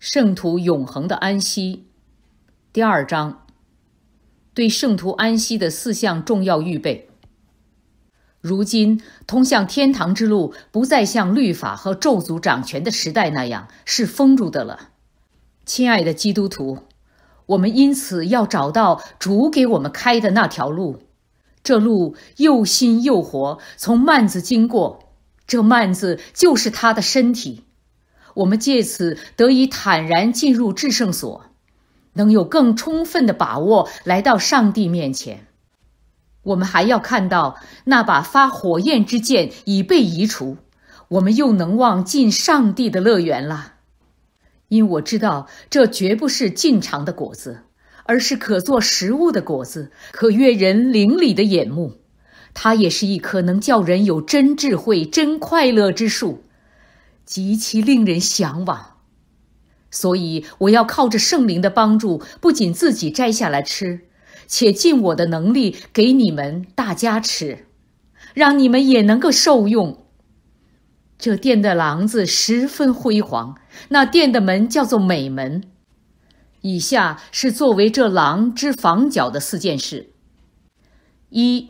圣徒永恒的安息，第二章，对圣徒安息的四项重要预备。如今，通向天堂之路不再像律法和咒诅掌权的时代那样是封住的了。亲爱的基督徒，我们因此要找到主给我们开的那条路。这路又新又活，从幔子经过。这幔子就是他的身体。我们借此得以坦然进入至圣所，能有更充分的把握来到上帝面前。我们还要看到那把发火焰之剑已被移除，我们又能望进上帝的乐园了。因我知道这绝不是进长的果子，而是可做食物的果子，可悦人灵里的眼目。它也是一棵能叫人有真智慧、真快乐之树。极其令人向往，所以我要靠着圣灵的帮助，不仅自己摘下来吃，且尽我的能力给你们大家吃，让你们也能够受用。这殿的廊子十分辉煌，那殿的门叫做美门。以下是作为这廊之房角的四件事：一、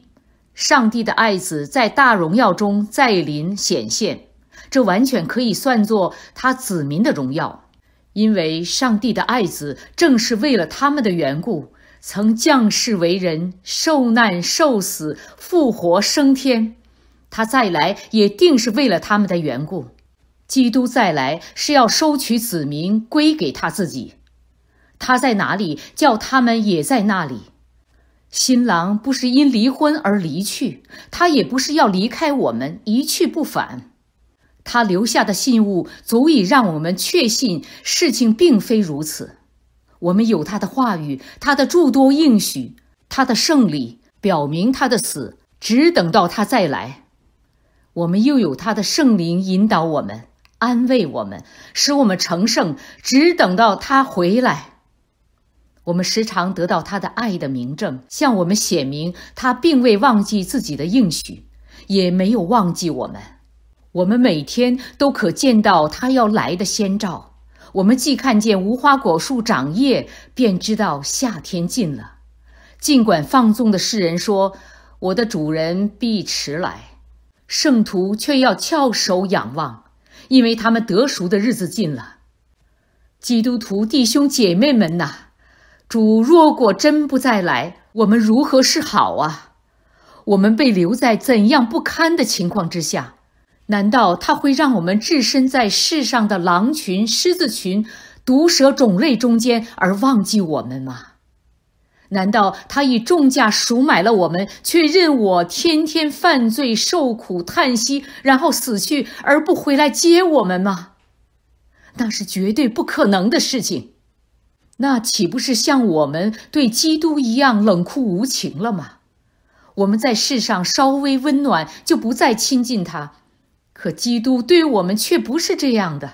上帝的爱子在大荣耀中再临显现。这完全可以算作他子民的荣耀，因为上帝的爱子正是为了他们的缘故，曾降世为人，受难受死，复活升天。他再来也定是为了他们的缘故。基督再来是要收取子民归给他自己，他在哪里，叫他们也在那里。新郎不是因离婚而离去，他也不是要离开我们一去不返。他留下的信物足以让我们确信事情并非如此。我们有他的话语，他的诸多应许，他的胜利，表明他的死只等到他再来。我们又有他的圣灵引导我们、安慰我们，使我们成圣，只等到他回来。我们时常得到他的爱的明证，向我们显明他并未忘记自己的应许，也没有忘记我们。我们每天都可见到他要来的先兆。我们既看见无花果树长叶，便知道夏天近了。尽管放纵的世人说我的主人必迟来，圣徒却要翘首仰望，因为他们得赎的日子近了。基督徒弟兄姐妹们呐，主若果真不再来，我们如何是好啊？我们被留在怎样不堪的情况之下？难道他会让我们置身在世上的狼群、狮子群、毒蛇种类中间而忘记我们吗？难道他以重价赎买了我们，却任我天天犯罪、受苦、叹息，然后死去而不回来接我们吗？那是绝对不可能的事情。那岂不是像我们对基督一样冷酷无情了吗？我们在世上稍微温暖，就不再亲近他。可基督对我们却不是这样的，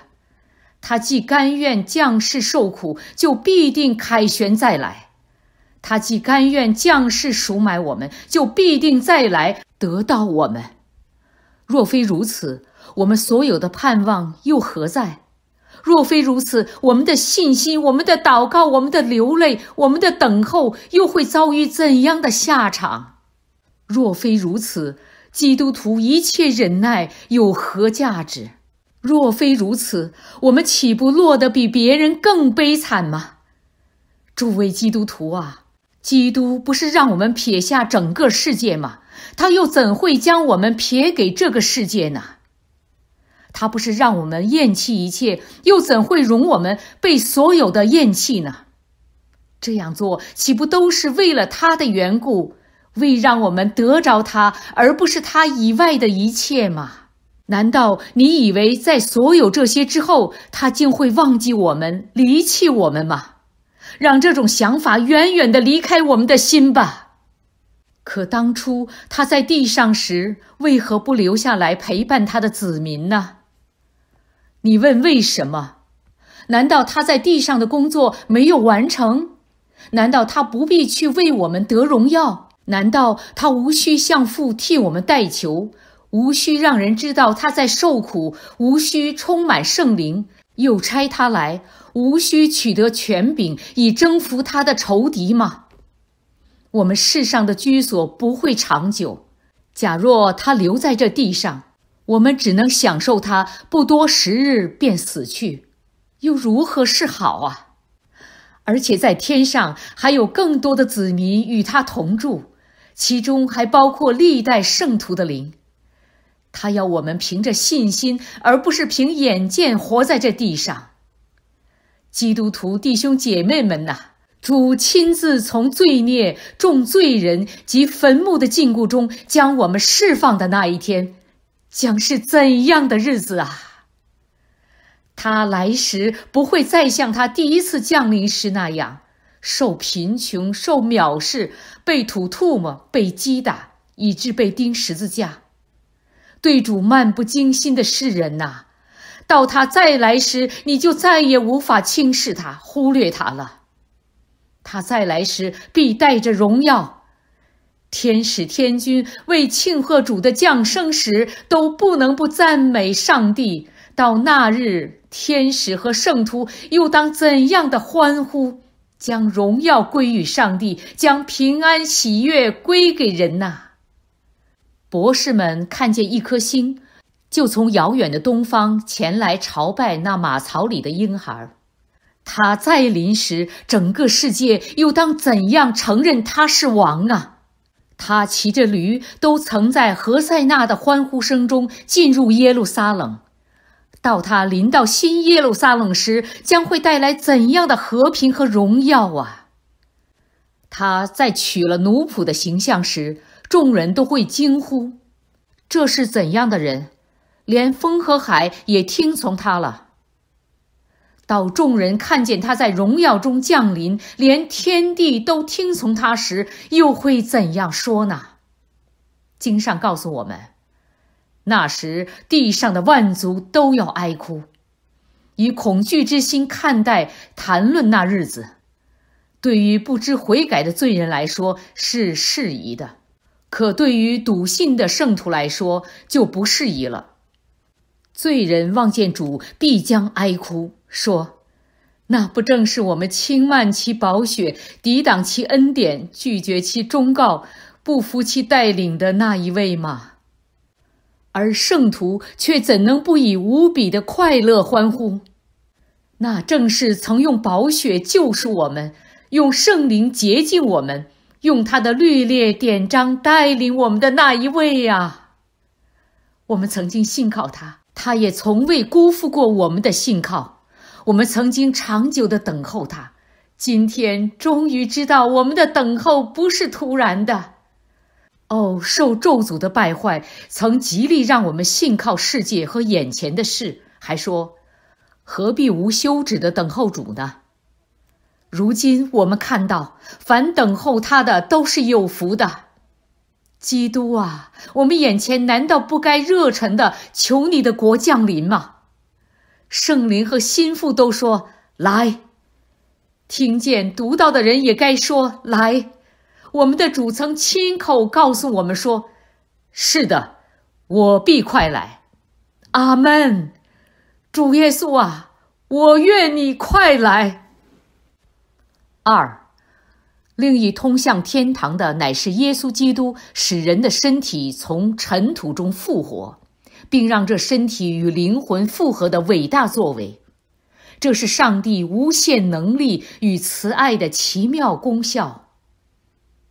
他既甘愿降世受苦，就必定凯旋再来；他既甘愿降世赎买我们，就必定再来得到我们。若非如此，我们所有的盼望又何在？若非如此，我们的信心、我们的祷告、我们的流泪、我们的等候，又会遭遇怎样的下场？若非如此。基督徒一切忍耐有何价值？若非如此，我们岂不落得比别人更悲惨吗？诸位基督徒啊，基督不是让我们撇下整个世界吗？他又怎会将我们撇给这个世界呢？他不是让我们厌弃一切，又怎会容我们被所有的厌弃呢？这样做岂不都是为了他的缘故？为让我们得着他，而不是他以外的一切吗？难道你以为在所有这些之后，他竟会忘记我们，离弃我们吗？让这种想法远远的离开我们的心吧。可当初他在地上时，为何不留下来陪伴他的子民呢？你问为什么？难道他在地上的工作没有完成？难道他不必去为我们得荣耀？难道他无需向父替我们代求，无需让人知道他在受苦，无需充满圣灵，又差他来，无需取得权柄以征服他的仇敌吗？我们世上的居所不会长久，假若他留在这地上，我们只能享受他不多时日便死去，又如何是好啊？而且在天上还有更多的子民与他同住。其中还包括历代圣徒的灵，他要我们凭着信心，而不是凭眼见活在这地上。基督徒弟兄姐妹们呐，主亲自从罪孽、重罪人及坟墓的禁锢中将我们释放的那一天，将是怎样的日子啊？他来时不会再像他第一次降临时那样。受贫穷，受藐视，被吐唾沫，被击打，以致被钉十字架。对主漫不经心的世人呐，到他再来时，你就再也无法轻视他、忽略他了。他再来时必带着荣耀。天使、天君为庆贺主的降生时，都不能不赞美上帝。到那日，天使和圣徒又当怎样的欢呼？将荣耀归于上帝，将平安喜悦归给人呐。博士们看见一颗星，就从遥远的东方前来朝拜那马槽里的婴孩。他再临时，整个世界又当怎样承认他是王啊？他骑着驴，都曾在何塞纳的欢呼声中进入耶路撒冷。到他临到新耶路撒冷时，将会带来怎样的和平和荣耀啊！他在取了奴仆的形象时，众人都会惊呼：“这是怎样的人，连风和海也听从他了。”到众人看见他在荣耀中降临，连天地都听从他时，又会怎样说呢？经上告诉我们。那时，地上的万族都要哀哭，以恐惧之心看待谈论那日子。对于不知悔改的罪人来说是适宜的，可对于笃信的圣徒来说就不适宜了。罪人望见主，必将哀哭，说：“那不正是我们轻慢其宝血，抵挡其恩典，拒绝其忠告，不服其带领的那一位吗？”而圣徒却怎能不以无比的快乐欢呼？那正是曾用宝血救赎我们、用圣灵洁净我们、用他的律列典章带领我们的那一位呀！我们曾经信靠他，他也从未辜负过我们的信靠。我们曾经长久的等候他，今天终于知道我们的等候不是突然的。哦，受咒诅的败坏曾极力让我们信靠世界和眼前的事，还说：“何必无休止的等候主呢？”如今我们看到，凡等候他的都是有福的。基督啊，我们眼前难道不该热忱的求你的国降临吗？圣灵和心腹都说：“来！”听见读到的人也该说：“来！”我们的主曾亲口告诉我们说：“是的，我必快来。”阿门，主耶稣啊，我愿你快来。二，另一通向天堂的乃是耶稣基督使人的身体从尘土中复活，并让这身体与灵魂复合的伟大作为，这是上帝无限能力与慈爱的奇妙功效。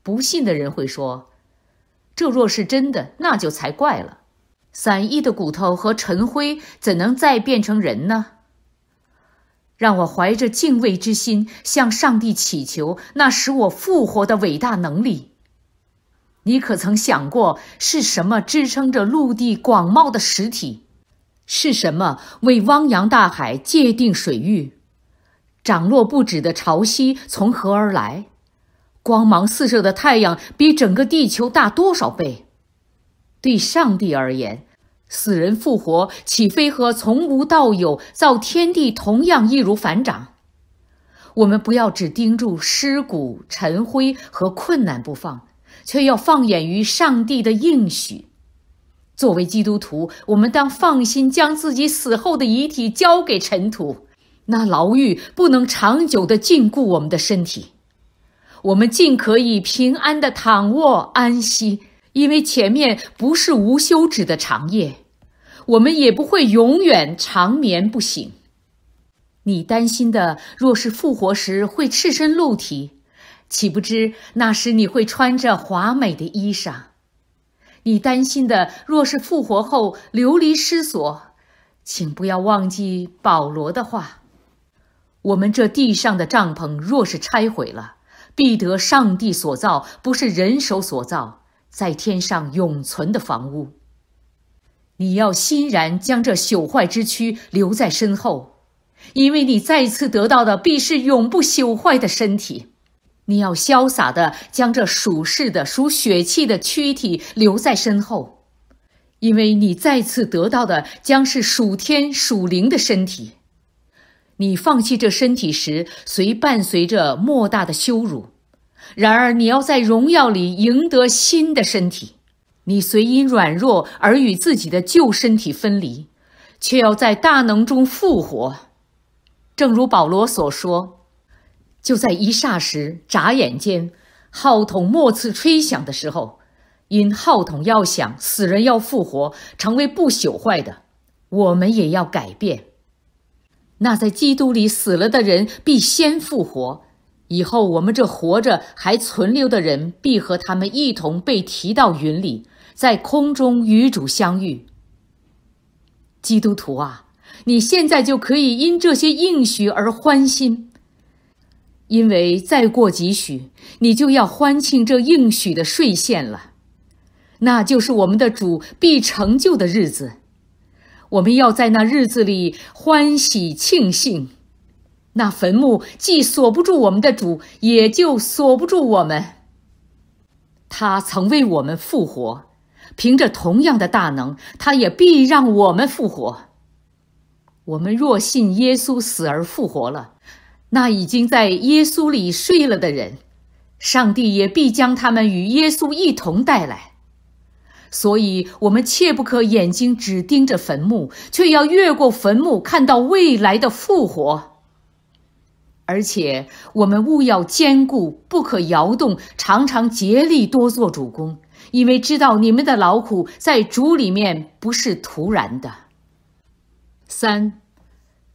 不信的人会说：“这若是真的，那就才怪了。散逸的骨头和尘灰，怎能再变成人呢？”让我怀着敬畏之心向上帝祈求那使我复活的伟大能力。你可曾想过，是什么支撑着陆地广袤的实体？是什么为汪洋大海界定水域？涨落不止的潮汐从何而来？光芒四射的太阳比整个地球大多少倍？对上帝而言，死人复活岂非和从无到有造天地同样易如反掌？我们不要只盯住尸骨、尘灰和困难不放，却要放眼于上帝的应许。作为基督徒，我们当放心将自己死后的遗体交给尘土，那牢狱不能长久地禁锢我们的身体。我们尽可以平安的躺卧安息，因为前面不是无休止的长夜，我们也不会永远长眠不醒。你担心的若是复活时会赤身露体，岂不知那时你会穿着华美的衣裳。你担心的若是复活后流离失所，请不要忘记保罗的话：我们这地上的帐篷若是拆毁了。必得上帝所造，不是人手所造，在天上永存的房屋。你要欣然将这朽坏之躯留在身后，因为你再次得到的必是永不朽坏的身体。你要潇洒的将这属世的、属血气的躯体留在身后，因为你再次得到的将是属天、属灵的身体。你放弃这身体时，虽伴随着莫大的羞辱；然而，你要在荣耀里赢得新的身体。你虽因软弱而与自己的旧身体分离，却要在大能中复活。正如保罗所说：“就在一霎时，眨眼间，号筒末次吹响的时候，因号筒要响，死人要复活成为不朽坏的，我们也要改变。”那在基督里死了的人必先复活，以后我们这活着还存留的人必和他们一同被提到云里，在空中与主相遇。基督徒啊，你现在就可以因这些应许而欢心，因为再过几许，你就要欢庆这应许的实现了，那就是我们的主必成就的日子。我们要在那日子里欢喜庆幸，那坟墓既锁不住我们的主，也就锁不住我们。他曾为我们复活，凭着同样的大能，他也必让我们复活。我们若信耶稣死而复活了，那已经在耶稣里睡了的人，上帝也必将他们与耶稣一同带来。所以，我们切不可眼睛只盯着坟墓，却要越过坟墓看到未来的复活。而且，我们务要坚固，不可摇动，常常竭力多做主公，因为知道你们的劳苦在主里面不是徒然的。三，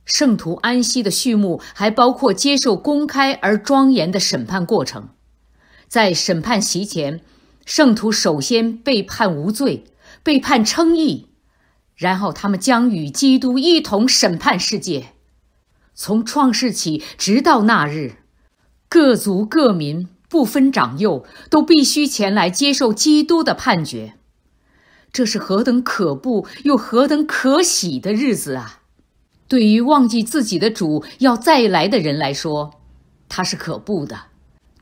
圣徒安息的序幕还包括接受公开而庄严的审判过程，在审判席前。圣徒首先被判无罪，被判称义，然后他们将与基督一同审判世界。从创世起，直到那日，各族各民不分长幼，都必须前来接受基督的判决。这是何等可怖，又何等可喜的日子啊！对于忘记自己的主要再来的人来说，他是可怖的。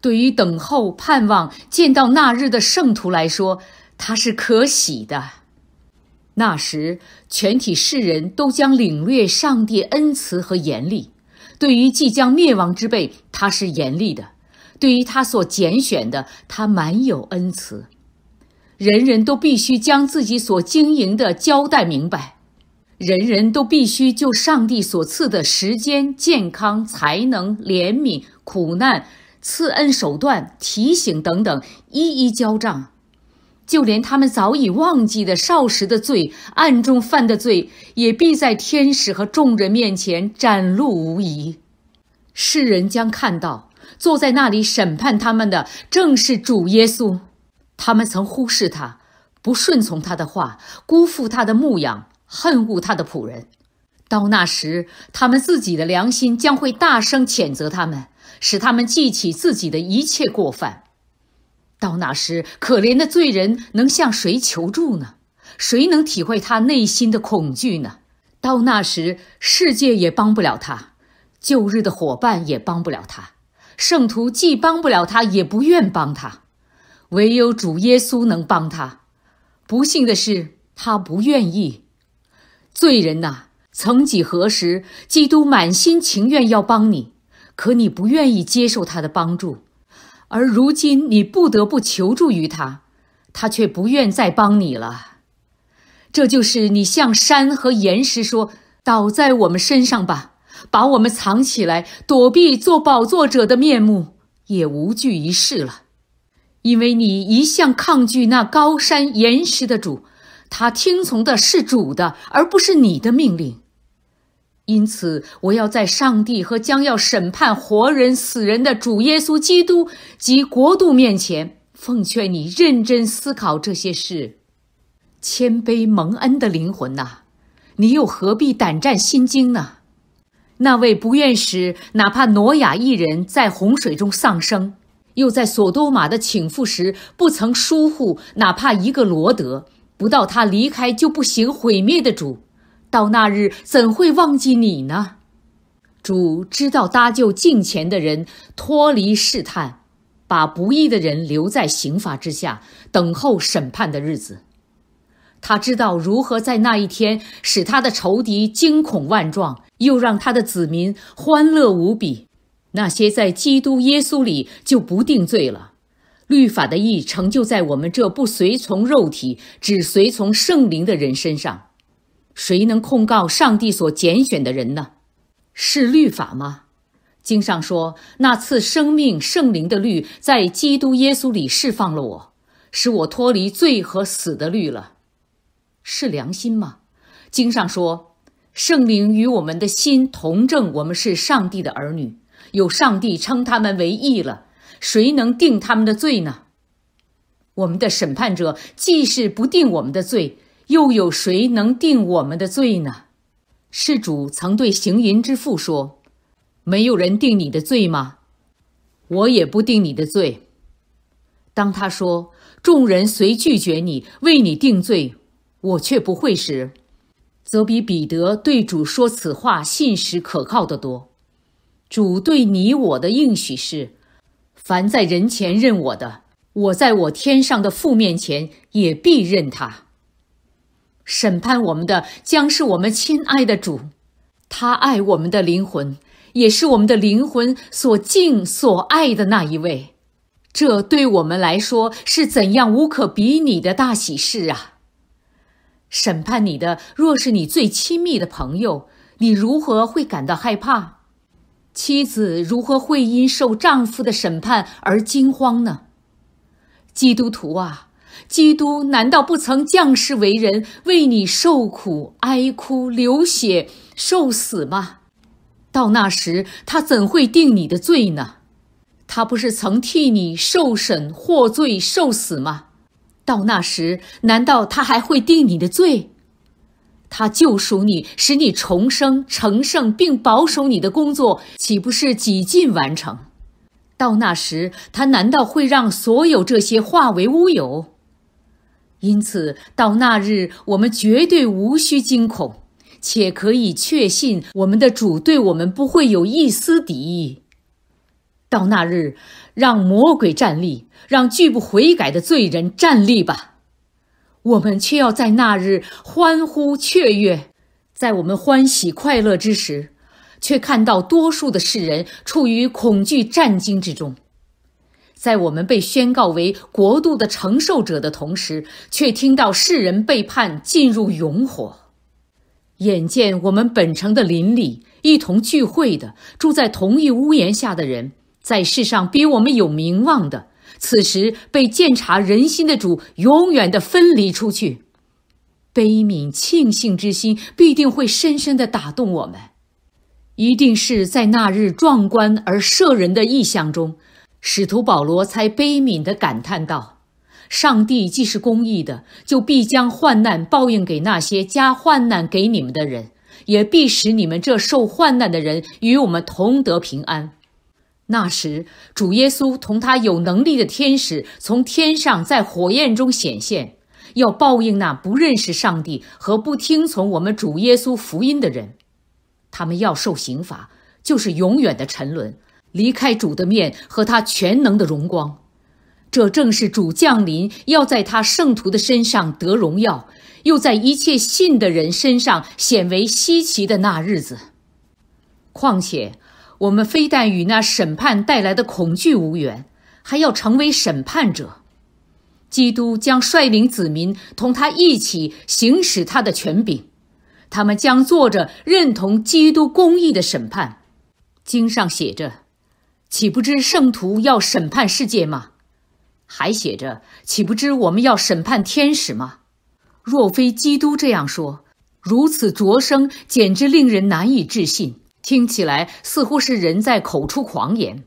对于等候、盼望见到那日的圣徒来说，他是可喜的。那时，全体世人都将领略上帝恩慈和严厉。对于即将灭亡之辈，他是严厉的；对于他所拣选的，他满有恩慈。人人都必须将自己所经营的交代明白。人人都必须就上帝所赐的时间、健康、才能、怜悯、苦难。赐恩手段、提醒等等，一一交账；就连他们早已忘记的少时的罪、暗中犯的罪，也必在天使和众人面前展露无遗。世人将看到，坐在那里审判他们的，正是主耶稣。他们曾忽视他，不顺从他的话，辜负他的牧养，恨恶他的仆人。到那时，他们自己的良心将会大声谴责他们。使他们记起自己的一切过犯，到那时，可怜的罪人能向谁求助呢？谁能体会他内心的恐惧呢？到那时，世界也帮不了他，旧日的伙伴也帮不了他，圣徒既帮不了他，也不愿帮他，唯有主耶稣能帮他。不幸的是，他不愿意。罪人呐，曾几何时，基督满心情愿要帮你。可你不愿意接受他的帮助，而如今你不得不求助于他，他却不愿再帮你了。这就是你向山和岩石说：“倒在我们身上吧，把我们藏起来，躲避做宝座者的面目，也无惧一世了。”因为你一向抗拒那高山岩石的主，他听从的是主的，而不是你的命令。因此，我要在上帝和将要审判活人死人的主耶稣基督及国度面前，奉劝你认真思考这些事，谦卑蒙恩的灵魂呐，你又何必胆战心惊呢？那位不愿使哪怕挪亚一人在洪水中丧生，又在索多玛的倾覆时不曾疏忽哪怕一个罗德，不到他离开就不行毁灭的主。到那日，怎会忘记你呢？主知道搭救近前的人，脱离试探，把不义的人留在刑罚之下，等候审判的日子。他知道如何在那一天使他的仇敌惊恐万状，又让他的子民欢乐无比。那些在基督耶稣里就不定罪了。律法的义成就在我们这不随从肉体，只随从圣灵的人身上。谁能控告上帝所拣选的人呢？是律法吗？经上说，那次生命圣灵的律，在基督耶稣里释放了我，使我脱离罪和死的律了。是良心吗？经上说，圣灵与我们的心同证，我们是上帝的儿女，有上帝称他们为义了。谁能定他们的罪呢？我们的审判者既是不定我们的罪。又有谁能定我们的罪呢？是主曾对行淫之妇说：“没有人定你的罪吗？”我也不定你的罪。当他说：“众人虽拒绝你，为你定罪，我却不会时，则比彼得对主说此话信实可靠的多。主对你我的应许是：凡在人前认我的，我在我天上的父面前也必认他。”审判我们的将是我们亲爱的主，他爱我们的灵魂，也是我们的灵魂所敬所爱的那一位。这对我们来说是怎样无可比拟的大喜事啊！审判你的若是你最亲密的朋友，你如何会感到害怕？妻子如何会因受丈夫的审判而惊慌呢？基督徒啊！基督难道不曾降世为人，为你受苦、哀哭、流血、受死吗？到那时，他怎会定你的罪呢？他不是曾替你受审、获罪、受死吗？到那时，难道他还会定你的罪？他救赎你，使你重生、成圣，并保守你的工作，岂不是几近完成？到那时，他难道会让所有这些化为乌有？因此，到那日，我们绝对无需惊恐，且可以确信，我们的主对我们不会有一丝敌意。到那日，让魔鬼站立，让拒不悔改的罪人站立吧。我们却要在那日欢呼雀跃，在我们欢喜快乐之时，却看到多数的世人处于恐惧战惊之中。在我们被宣告为国度的承受者的同时，却听到世人被判进入永火；眼见我们本城的邻里一同聚会的、住在同一屋檐下的人，在世上比我们有名望的，此时被鉴察人心的主永远的分离出去，悲悯庆幸之心必定会深深的打动我们。一定是在那日壮观而慑人的意象中。使徒保罗才悲悯地感叹道：“上帝既是公义的，就必将患难报应给那些加患难给你们的人，也必使你们这受患难的人与我们同得平安。那时，主耶稣同他有能力的天使从天上在火焰中显现，要报应那不认识上帝和不听从我们主耶稣福音的人，他们要受刑罚，就是永远的沉沦。”离开主的面和他全能的荣光，这正是主降临要在他圣徒的身上得荣耀，又在一切信的人身上显为稀奇的那日子。况且，我们非但与那审判带来的恐惧无缘，还要成为审判者。基督将率领子民同他一起行使他的权柄，他们将做着认同基督公义的审判。经上写着。岂不知圣徒要审判世界吗？还写着，岂不知我们要审判天使吗？若非基督这样说，如此灼声简直令人难以置信，听起来似乎是人在口出狂言。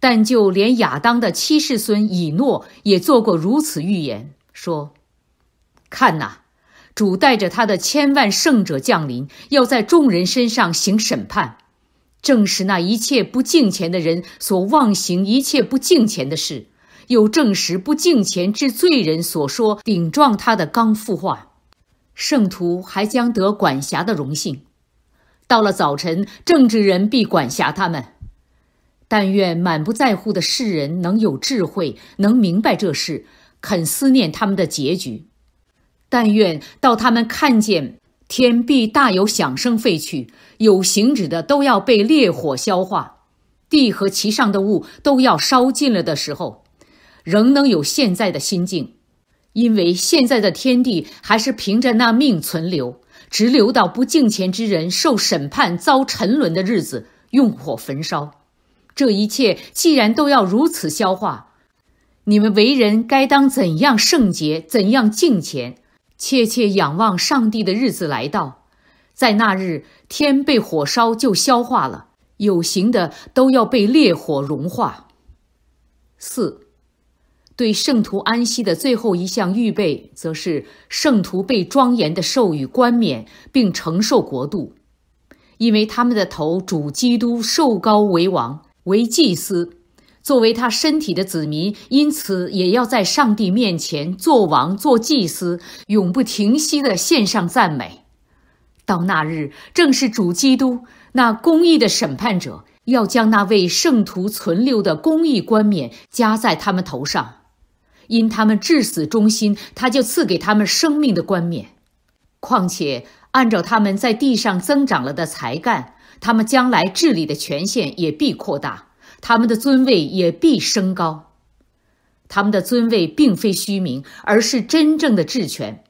但就连亚当的七世孙以诺也做过如此预言，说：“看呐，主带着他的千万圣者降临，要在众人身上行审判。”证实那一切不敬钱的人所妄行一切不敬钱的事，又证实不敬钱之罪人所说顶撞他的刚复话，圣徒还将得管辖的荣幸。到了早晨，政治人必管辖他们。但愿满不在乎的世人能有智慧，能明白这事，肯思念他们的结局。但愿到他们看见。天必大有响声废去，有行止的都要被烈火消化，地和其上的物都要烧尽了的时候，仍能有现在的心境，因为现在的天地还是凭着那命存留，直留到不敬虔之人受审判、遭沉沦的日子，用火焚烧。这一切既然都要如此消化，你们为人该当怎样圣洁，怎样敬虔？切切仰望上帝的日子来到，在那日天被火烧就消化了，有形的都要被烈火融化。四，对圣徒安息的最后一项预备，则是圣徒被庄严的授予冠冕，并承受国度，因为他们的头主基督受高为王为祭司。作为他身体的子民，因此也要在上帝面前做王、做祭司，永不停息地献上赞美。到那日，正是主基督那公义的审判者要将那位圣徒存留的公义冠冕加在他们头上，因他们至死忠心，他就赐给他们生命的冠冕。况且，按照他们在地上增长了的才干，他们将来治理的权限也必扩大。他们的尊位也必升高，他们的尊位并非虚名，而是真正的治权。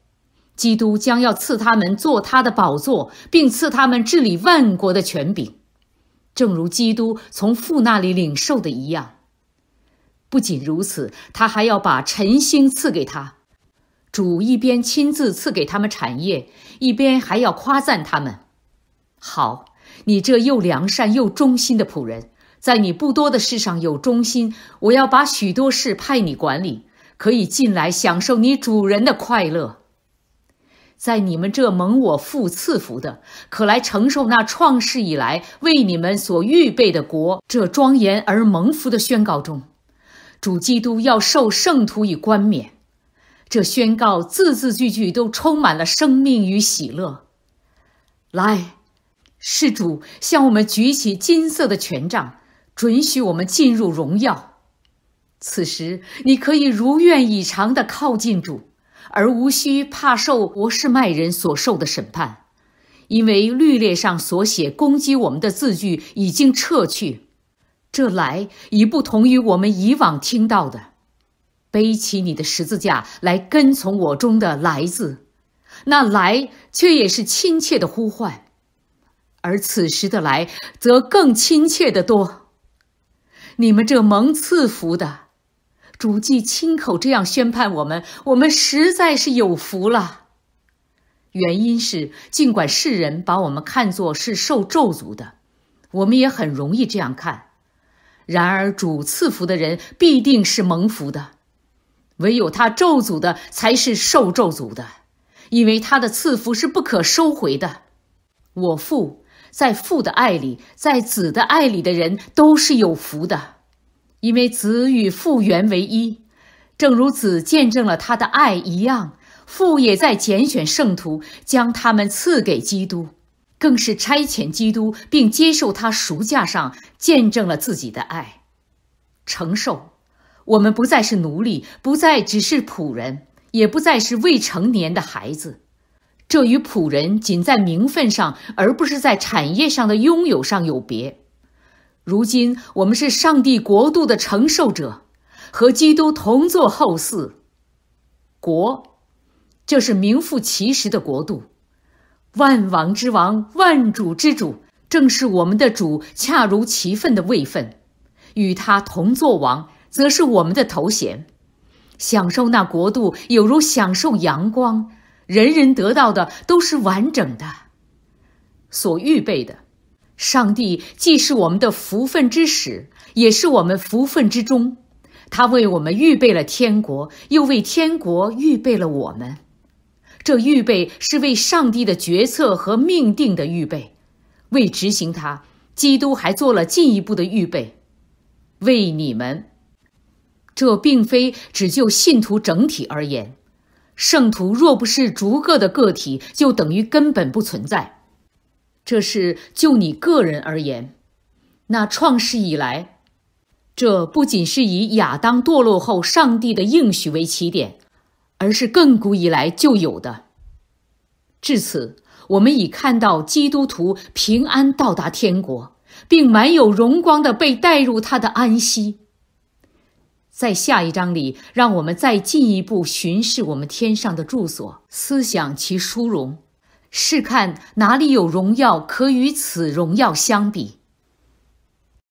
基督将要赐他们做他的宝座，并赐他们治理万国的权柄，正如基督从父那里领受的一样。不仅如此，他还要把晨星赐给他。主一边亲自赐给他们产业，一边还要夸赞他们。好，你这又良善又忠心的仆人。在你不多的事上有忠心，我要把许多事派你管理，可以进来享受你主人的快乐。在你们这蒙我父赐福的，可来承受那创世以来为你们所预备的国。这庄严而蒙福的宣告中，主基督要受圣徒以冠冕。这宣告字字句句都充满了生命与喜乐。来，是主向我们举起金色的权杖。准许我们进入荣耀，此时你可以如愿以偿地靠近主，而无需怕受博士麦人所受的审判，因为律列上所写攻击我们的字句已经撤去。这来已不同于我们以往听到的，背起你的十字架来跟从我中的“来”字，那来却也是亲切的呼唤，而此时的来则更亲切的多。你们这蒙赐福的，主既亲口这样宣判我们，我们实在是有福了。原因是，尽管世人把我们看作是受咒诅的，我们也很容易这样看。然而，主赐福的人必定是蒙福的，唯有他咒诅的才是受咒诅的，因为他的赐福是不可收回的。我父。在父的爱里，在子的爱里的人都是有福的，因为子与父原为一，正如子见证了他的爱一样，父也在拣选圣徒，将他们赐给基督，更是差遣基督，并接受他赎价上见证了自己的爱，承受。我们不再是奴隶，不再只是仆人，也不再是未成年的孩子。这与仆人仅在名分上，而不是在产业上的拥有上有别。如今我们是上帝国度的承受者，和基督同作后嗣国，这是名副其实的国度。万王之王，万主之主，正是我们的主，恰如其分的位分。与他同作王，则是我们的头衔。享受那国度，有如享受阳光。人人得到的都是完整的，所预备的。上帝既是我们的福分之始，也是我们福分之中。他为我们预备了天国，又为天国预备了我们。这预备是为上帝的决策和命定的预备。为执行它，基督还做了进一步的预备，为你们。这并非只就信徒整体而言。圣徒若不是逐个的个体，就等于根本不存在。这是就你个人而言。那创世以来，这不仅是以亚当堕落后上帝的应许为起点，而是亘古以来就有的。至此，我们已看到基督徒平安到达天国，并满有荣光的被带入他的安息。在下一章里，让我们再进一步巡视我们天上的住所，思想其殊荣，试看哪里有荣耀可与此荣耀相比。